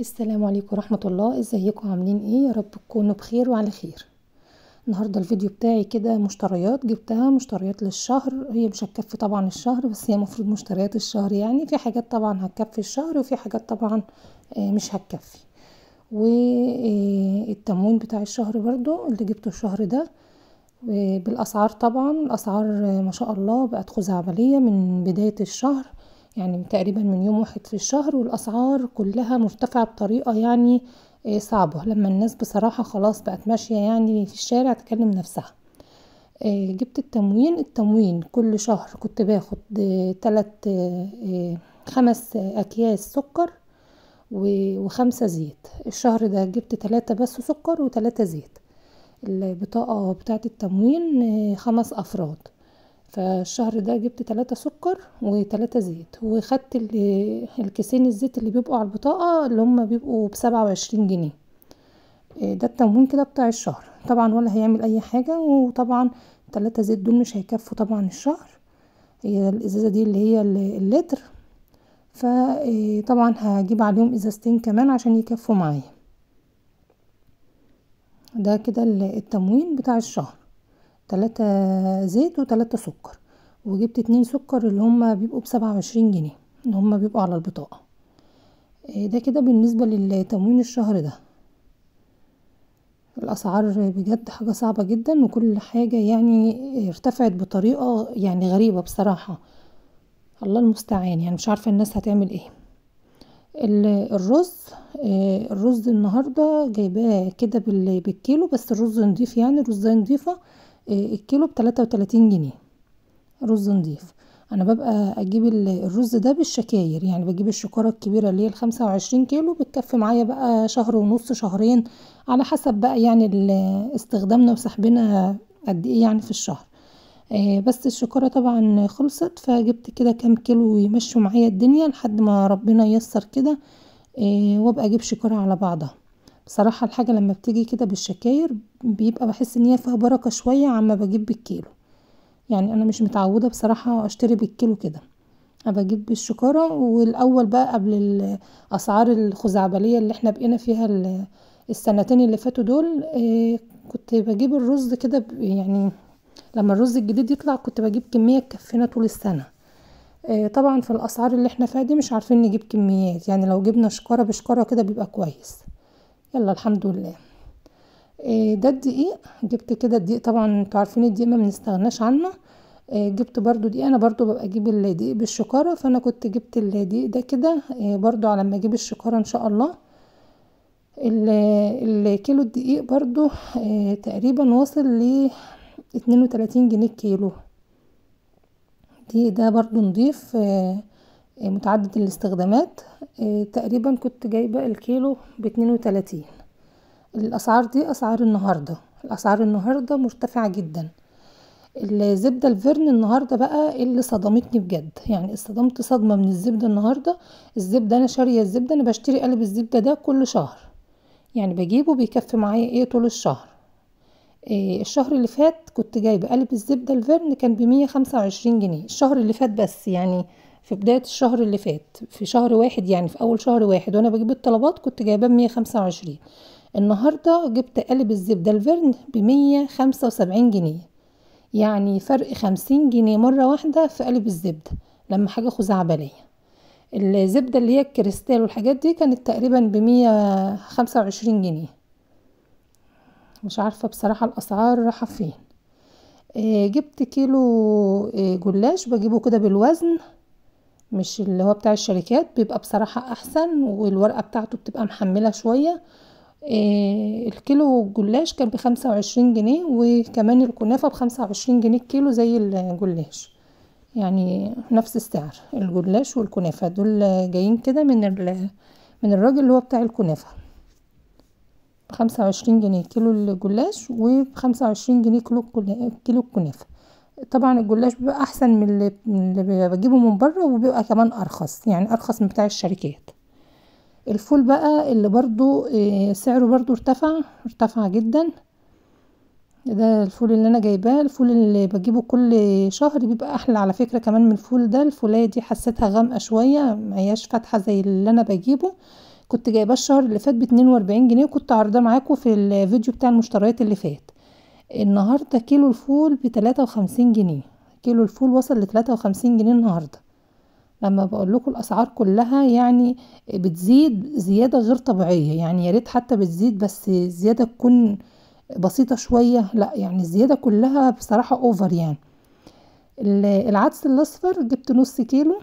السلام عليكم ورحمة الله ازيكم عاملين ايه يا رب تكونوا بخير وعلى خير النهاردة الفيديو بتاعي كده مشتريات جبتها مشتريات للشهر هي مش هتكفي طبعا الشهر بس هي مفروض مشتريات الشهر يعني في حاجات طبعا هتكفي الشهر وفي حاجات طبعا آه، مش هتكفي والتموين آه، بتاع الشهر برضو اللي جبته الشهر ده بالاسعار طبعا الاسعار ما شاء الله بقت خزعبلية من بداية الشهر يعني تقريبا من يوم واحد في الشهر والأسعار كلها مرتفعة بطريقة يعني آه، صعبة لما الناس بصراحة خلاص بقت ماشية يعني في الشارع تكلم نفسها آه، جبت التموين التموين كل شهر كنت باخد آه، تلات خمس أكياس سكر وخمسة زيت الشهر ده جبت تلاتة بس سكر وتلاتة زيت البطاقة بتاعة التموين خمس أفراد فالشهر ده جبت تلاتة سكر وتلاتة زيت وخدت الكيسين الزيت اللي بيبقوا على البطاقة اللي هما بيبقوا بسبعة وعشرين جنيه آه، ده التموين كده بتاع الشهر طبعا ولا هيعمل اي حاجة وطبعا ثلاثة زيت دول مش هيكفوا طبعا الشهر هي الازازة دي اللي هي اللتر فطبعا آه، هجيب عليهم ازازتين كمان عشان يكفوا معايا ده كده التموين بتاع الشهر تلاتة زيت وتلاتة سكر وجبت اتنين سكر اللي هما بيبقوا بسبعة وعشرين جنيه اللي هما بيبقوا على البطاقة إيه، ده كده بالنسبة للتموين الشهر ده الأسعار بجد حاجة صعبة جدا وكل حاجة يعني ارتفعت بطريقة يعني غريبة بصراحة الله المستعان يعني مش عارفة الناس هتعمل ايه الرز إيه، الرز النهاردة جايباه كده بالكيلو بس الرز نضيف يعني رزاية نضيفة الكيلو بتلاتة وتلاتين جنيه رز نضيف انا ببقى اجيب الرز ده بالشكاير يعني بجيب الشكارة الكبيرة اللي هي الخمسة وعشرين كيلو بتكفي معايا بقى شهر ونص شهرين على حسب بقى يعني استخدامنا وسحبنا قد ايه يعني في الشهر آه، بس الشكارة طبعا خلصت فجبت كده كام كيلو يمشوا معايا الدنيا لحد ما ربنا ييسر كده آه، وابقى اجيب شكارة على بعضها بصراحة الحاجة لما بتيجي كده بالشكاير بيبقى بحس ان هي فيها بركة شوية عما بجيب بالكيلو يعني انا مش متعودة بصراحة اشتري بالكيلو كده انا بجيب بالشكارة والاول بقى قبل الاسعار الخزعبلية اللي احنا بقينا فيها السنتين اللي فاتوا دول آه، كنت بجيب الرز كده يعني لما الرز الجديد يطلع كنت بجيب كمية تكفينا طول السنة آه، طبعا في الاسعار اللي احنا فيها دي مش عارفين نجيب كميات يعني لو جبنا شكارة بشكارة كده بيبقى كويس يلا الحمد لله آه، ده الدقيق جبت كده الدقيق طبعا انتوا عارفين الدقيق ما بنستغناش عنه آه، جبت برضو دقيق انا برضو ببقى اجيب الدقيق بالشكاره فانا كنت جبت الدقيق ده كده آه، برضو على ما اجيب الشكاره ان شاء الله الكيلو الدقيق برضو تقريبا واصل ل 32 جنيه الكيلو دي ده برضو نضيف متعدد الاستخدامات آه، تقريبا كنت جايبة الكيلو باتنين وتلاتين الأسعار دي أسعار النهاردة الأسعار النهاردة مرتفعة جدا الزبدة الفرن النهاردة بقى اللي صدمتني بجد يعني اصطدمت صدمة من الزبدة النهاردة الزبدة أنا شارية الزبدة أنا بشتري قلب الزبدة ده كل شهر يعني بجيبه بيكفي معايا ايه طول الشهر إيه الشهر اللي فات كنت جايبة قلب الزبدة الفرن كان بمية خمسة وعشرين جنيه الشهر اللي فات بس يعني في بداية الشهر اللي فات في شهر واحد يعني في أول شهر واحد وأنا بجيب الطلبات كنت جايباه بمية خمسة وعشرين النهاردة جبت قالب الزبدة الفرن بمية خمسة وسبعين جنيه يعني فرق خمسين جنيه مرة واحدة في قالب الزبدة لما حاجة خزعبلية الزبدة اللي هي الكريستال والحاجات دي كانت تقريبا بمية خمسة وعشرين جنيه مش عارفة بصراحة الأسعار راحة فين آه، جبت كيلو آه، جلاش بجيبه كده بالوزن مش اللي هو بتاع الشركات بيبقى بصراحة احسن والورقة بتاعته بتبقى محملة شوية إيه الكيلو الجلاش كان بخمسة وعشرين جنيه وكمان الكنافة بخمسة وعشرين جنيه الكيلو زي الجلاش يعني نفس السعر الجلاش والكنافة دول جايين كده من من الراجل اللي هو بتاع الكنافة بخمسة وعشرين جنيه كيلو الجلاش وبخمسة وعشرين جنيه كيلو الكنافة طبعا الجلاش بيبقى احسن من اللي بجيبه من بره وبيبقى كمان ارخص يعني ارخص من بتاع الشركات الفول بقى اللي برضو آه، سعره برضو ارتفع ارتفع جدا ده الفول اللي انا جايباه الفول اللي بجيبه كل شهر بيبقى احلى على فكرة كمان من الفول ده الفولية دي حسيتها غامقة شوية مهياش فاتحة زي اللي انا بجيبه كنت جايباه الشهر اللي فات باتنين واربعين جنيه وكنت عارضاه معاكم في الفيديو بتاع المشتريات اللي فات النهاردة كيلو الفول بتلاتة وخمسين جنيه كيلو الفول وصل لتلاتة وخمسين جنيه النهاردة لما بقول لكم الاسعار كلها يعني بتزيد زيادة غير طبيعية يعني ياريت حتى بتزيد بس زيادة تكون بسيطة شوية لا يعني الزيادة كلها بصراحة اوفر يعني العدس الاصفر جبت نص كيلو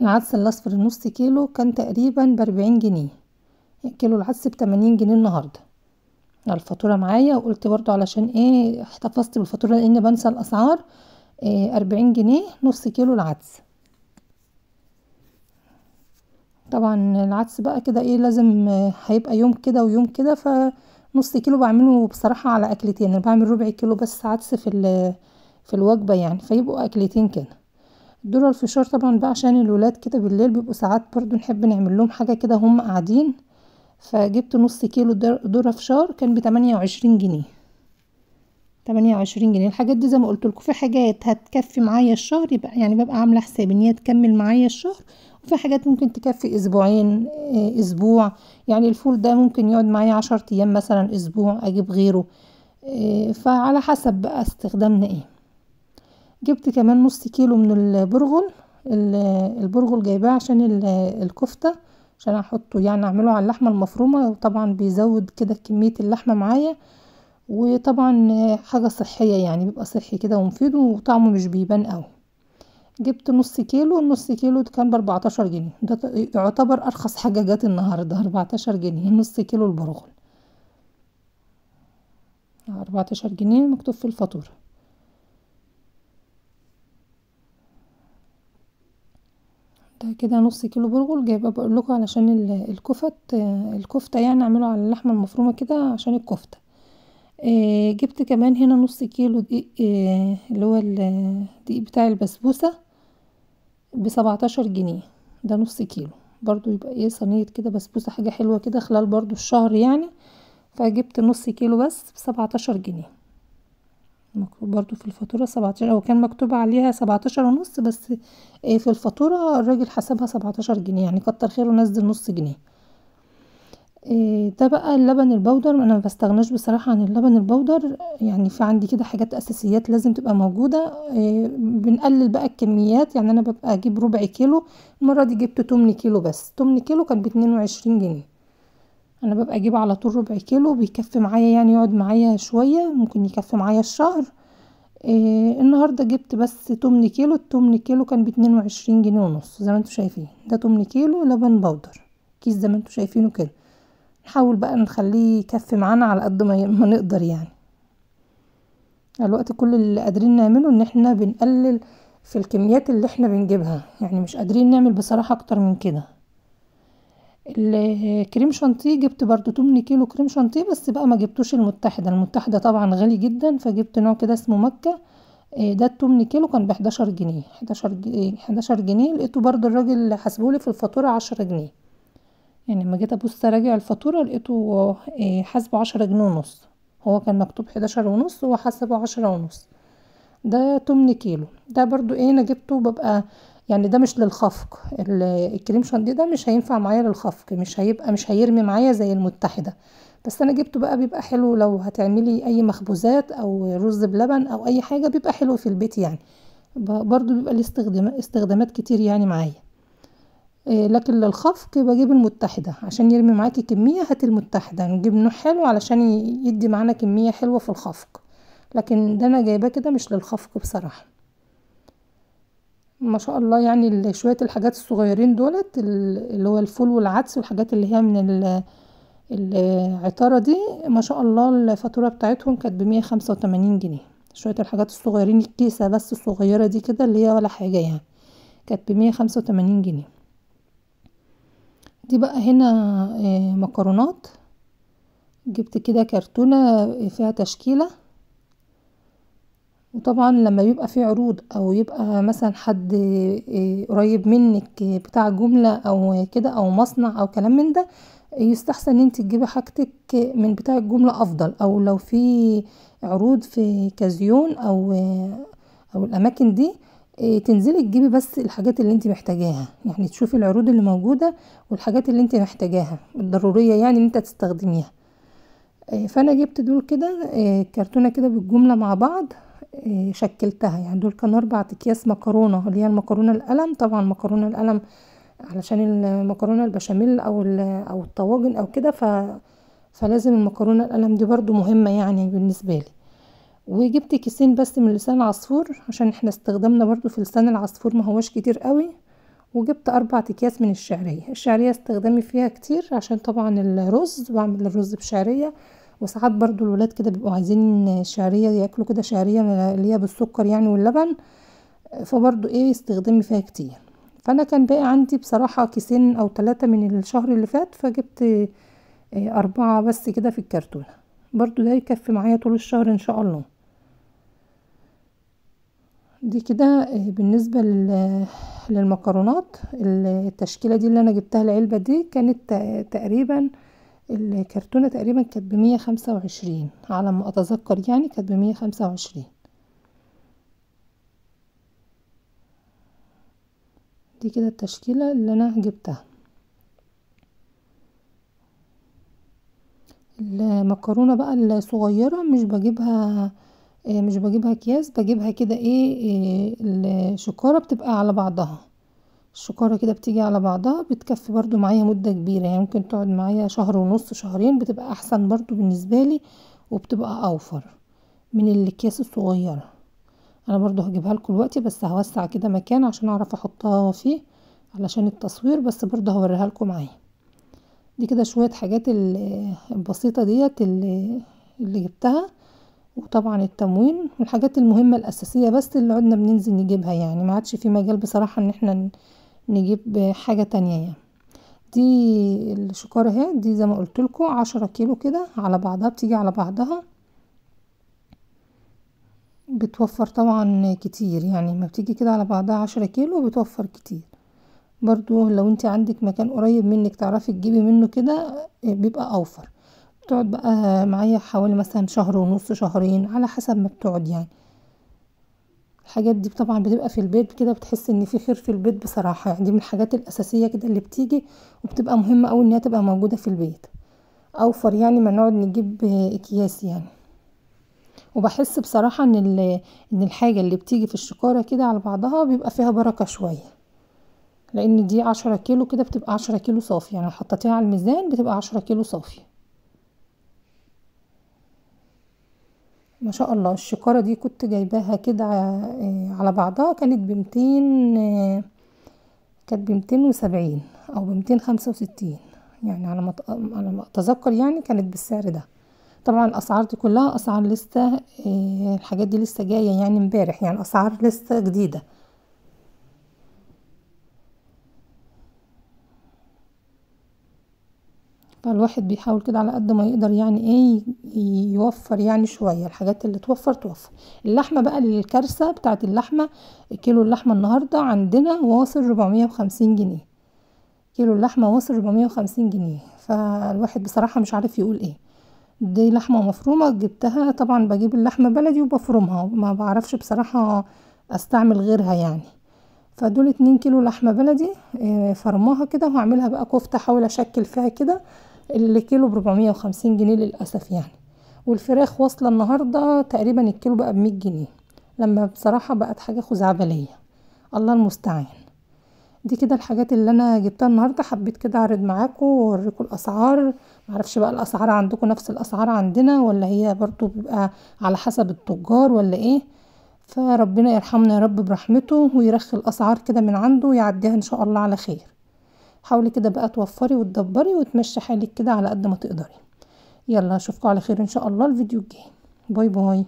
العدس الاصفر نص كيلو كان تقريبا باربعين جنيه كيلو العدس بتمانين جنيه النهارده الفاتورة معايا وقلت برضو علشان ايه احتفظت بالفاتورة لان بنسى الاسعار آه، اربعين ايه جنيه نص كيلو العدس طبعا العدس بقى كده ايه لازم هيبقى يوم كده ويوم كده فنص كيلو بعمله بصراحة على اكلتين انا بعمل ربع كيلو بس عدس في في الوجبة يعني فيبقوا اكلتين كده دول الفشار طبعا بقى عشان الولاد كده بالليل بيبقوا ساعات برضو نحب نعمل لهم حاجة كده هم قاعدين فجبت نص كيلو ذره فشار كان بتمانية وعشرين جنيه تمانية وعشرين جنيه الحاجات دي زي ما قلت لكم في حاجات هتكفي معايا الشهر يبقى يعني ببقى عامله حساب ان هي تكمل معايا الشهر وفي حاجات ممكن تكفي اسبوعين آه، اسبوع يعني الفول ده ممكن يقعد معايا عشر ايام مثلا اسبوع اجيب غيره آه، فعلى حسب بقى استخدامنا ايه جبت كمان نص كيلو من البرغل البرغل جايباه عشان الكفته عشان احطه يعني اعمله على اللحمة المفرومة وطبعا بيزود كده كمية اللحمة معايا وطبعا حاجة صحية يعني بيبقى صحي كده ومفيد وطعمه مش بيبان قوي جبت نص كيلو النص كيلو كان باربعتاشر جنيه ده يعتبر ارخص حاجة جت النهاردة اربعتاشر جنيه نص كيلو البرغل اربعتاشر جنيه مكتوب في الفاتورة جبت كده نص كيلو برغل جايبه بقول لكم علشان الكفت الكفته يعني اعمله على اللحمه المفرومه كده عشان الكفته آه، جبت كمان هنا نص كيلو دقيق آه، اللي هو الدقيق بتاع البسبوسه بسبعتاشر جنيه ده نص كيلو برضو يبقى ايه صينيه كده بسبوسه حاجه حلوه كده خلال برضو الشهر يعني فجبت نص كيلو بس بسبعتاشر جنيه مكتوب برضو في الفاتورة سبعتاشر هو كان مكتوب عليها سبعتاشر ونص بس آه، في الفاتورة الراجل حسبها سبعتاشر جنيه يعني كتر خيره نزل نص جنيه آه، ده بقى اللبن البودر انا بستغناش بصراحة عن اللبن البودر يعني في عندي كده حاجات اساسيات لازم تبقى موجودة آه، بنقلل بقى الكميات يعني انا ببقى اجيب ربع كيلو المرة دي جبت تمن كيلو بس تمن كيلو كان باتنين وعشرين جنيه انا ببقى اجيب على طول ربع كيلو بيكفي معايا يعني يقعد معايا شوية ممكن يكفي معايا الشهر إيه النهاردة جبت بس تمن كيلو التمن كيلو كان باتنين وعشرين جنيه ونص زي ما انتم شايفين ده تمن كيلو لبن بودر كيس زي ما انتم شايفينه كده نحاول بقى نخليه يكفي معانا على قد ما, ما نقدر يعني. يعني الوقت كل اللي قادرين نعمله ان احنا بنقلل في الكميات اللي احنا بنجيبها يعني مش قادرين نعمل بصراحة اكتر من كده الكريم شانتيه جبت برضو 8 كيلو كريم شانتيه بس بقى ما جبتوش المتحدة المتحدة طبعا غالي جدا فجبت نوع كده اسمه مكة آه، ده التمن كيلو كان بحداشر جنيه حداشر جنيه آه، 11 جنيه لقيته برضو الراجل حاسبهولي في الفاتورة عشرة جنيه يعني لما جيت ابص اراجع الفاتورة لقيته آه، حاسبه عشرة جنيه ونص هو كان مكتوب حداشر ونص هو حاسبه عشرة ونص ده تمن كيلو ده برضو ايه انا جبته ببقى يعني ده مش للخفق الكريم شانتيه ده مش هينفع معايا للخفق مش هيبقى مش هيرمي معايا زي المتحده بس انا جبته بقى بيبقى حلو لو هتعملي اي مخبوزات او رز بلبن او اي حاجه بيبقى حلو في البيت يعني برضو بيبقى ليه استخدامات كتير يعني معايا آه، لكن للخفق بجيب المتحدة عشان يرمي معاكي كمية هات المتحدة نجيب نوع حلو علشان يدي معانا كمية حلوة في الخفق لكن ده انا جايباه كده مش للخفق بصراحة ما شاء الله يعني شوية الحاجات الصغيرين دولت اللي هو الفول والعدس والحاجات اللي هي من العطارة دي ما شاء الله الفاتورة بتاعتهم كانت بمية خمسة وتمانين جنيه شوية الحاجات الصغيرين الكيسة بس الصغيرة دي كده اللي هي ولا حاجة يعني كانت بمية خمسة وتمانين جنيه دي بقى هنا آه، مكرونات جبت كده كرتونة فيها تشكيلة وطبعا لما بيبقى في عروض او يبقى مثلا حد آه، قريب منك بتاع جملة او كده او مصنع او كلام من ده يستحسن ان انت تجيبي حاجتك من بتاع الجملة افضل او لو في عروض في كازيون او آه، او الاماكن دي آه، تنزلي تجيبي بس الحاجات اللي انت محتاجاها يعني تشوفي العروض اللي موجودة والحاجات اللي انت محتاجاها الضرورية يعني ان انت تستخدميها فانا جبت دول كده كرتونة كده بالجملة مع بعض إيه، شكلتها يعني دول كانوا اربع اكياس مكرونه اللي هي المكرونه القلم طبعا مكرونه القلم علشان المكرونه البشاميل او او الطواجن او كده ف فلازم المكرونه القلم دي برضو مهمه يعني بالنسبه لي وجبت كيسين بس من لسان عصفور عشان احنا استخدمنا برضو في لسان العصفور ما هوش كتير قوي وجبت اربع اكياس من الشعريه الشعريه استخدامي فيها كتير عشان طبعا الرز بعمل الرز بشعريه وساعات برضو الولاد كده بيبقوا عايزين شعريه ياكلوا كده شعريه اللي هي بالسكر يعني واللبن فبرضو ايه استخدامي فيها كتير فانا كان باقي عندي بصراحه كيسين او ثلاثه من الشهر اللي فات فجبت آه، أربعة بس كده في الكرتونة برضو ده يكفي معايا طول الشهر إن شاء الله دي كده آه، بالنسبة للمكرونات التشكيلة دي اللي أنا جبتها العلبة دي كانت آه، تقريبا الكرتونة تقريبا كانت بمية خمسة وعشرين على ما أتذكر يعني كانت بمية خمسة وعشرين دي كده التشكيلة اللي أنا جبتها المكرونة بقى الصغيرة مش بجيبها مش بجيبها اكياس بجيبها كده ايه, إيه، الشكارة بتبقى على بعضها الشكارة كده بتيجي على بعضها بتكفي برضو معايا مدة كبيرة يعني ممكن تقعد معايا شهر ونص شهرين بتبقى أحسن برضو بالنسبة لي وبتبقى أوفر من الأكياس الصغيرة أنا برضو هجيبها لكم دلوقتي بس هوسع كده مكان عشان أعرف أحطها فيه علشان التصوير بس برضو هوريها لكم معايا دي كده شوية حاجات البسيطة ديت اللي, اللي جبتها وطبعا التموين والحاجات المهمة الأساسية بس اللي عدنا بننزل نجيبها يعني ما عادش في مجال بصراحة ان احنا نجيب حاجة تانية يعني دي الشكارة اهي دي زي ما قلت لكم عشرة كيلو كده على بعضها بتيجي على بعضها بتوفر طبعا كتير يعني ما بتيجي كده على بعضها عشرة كيلو بتوفر كتير برضو لو انت عندك مكان قريب منك تعرفي تجيبي منه كده بيبقى اوفر بتقعد بقى معايا حوالي مثلا شهر ونص شهرين على حسب ما بتقعد يعني الحاجات دي طبعا بتبقى في البيت كده بتحس ان في خير في البيت بصراحه يعني دي من الحاجات الاساسيه كده اللي بتيجي وبتبقى مهمه قوي انها تبقى موجوده في البيت اوفر يعني ما نقعد نجيب اكياس يعني وبحس بصراحه ان ان الحاجه اللي بتيجي في الشكاره كده على بعضها بيبقى فيها بركه شويه لان دي عشرة كيلو كده بتبقى عشرة كيلو صافي يعني لو حطيتيها على الميزان بتبقى عشرة كيلو صافي ما شاء الله الشكارة دي كنت جايباها كده آه، على بعضها كانت بمتين آه، كانت بمتين وسبعين او بمتين خمسة وستين يعني على ما على ما اتذكر يعني كانت بالسعر ده طبعا الاسعار دي كلها اسعار لسه آه، الحاجات دي لسه جايه يعني امبارح يعني اسعار لسه جديده فالواحد بيحاول كده على قد ما يقدر يعني ايه يوفر يعني شويه الحاجات اللي توفر توفر اللحمه بقى للكارثه بتاعت اللحمه كيلو اللحمه النهارده عندنا واصل 450 جنيه كيلو اللحمه واصل 450 جنيه فالواحد بصراحه مش عارف يقول ايه دي لحمه مفرومه جبتها طبعا بجيب اللحمه بلدي وبفرمها ما بعرفش بصراحه استعمل غيرها يعني فدول اتنين كيلو لحمه بلدي آه، فرماها كده وهعملها بقى كفته احاول اشكل فيها كده الكيلو ب 450 جنيه للاسف يعني والفراخ واصله النهارده تقريبا الكيلو بقى ب 100 جنيه لما بصراحه بقت حاجه خزعبليه الله المستعان دي كده الحاجات اللي انا جبتها النهارده حبيت كده اعرض معاكم واوريكم الاسعار معرفش بقى الاسعار عندكم نفس الاسعار عندنا ولا هي برضو بيبقى على حسب التجار ولا ايه فربنا يرحمنا يا رب برحمته ويرخي الاسعار كده من عنده ويعديها ان شاء الله على خير حاولي كده بقى توفري وتدبري وتمشي حالك كده على قد ما تقدري يلا اشوفكم على خير ان شاء الله الفيديو الجاي باي باي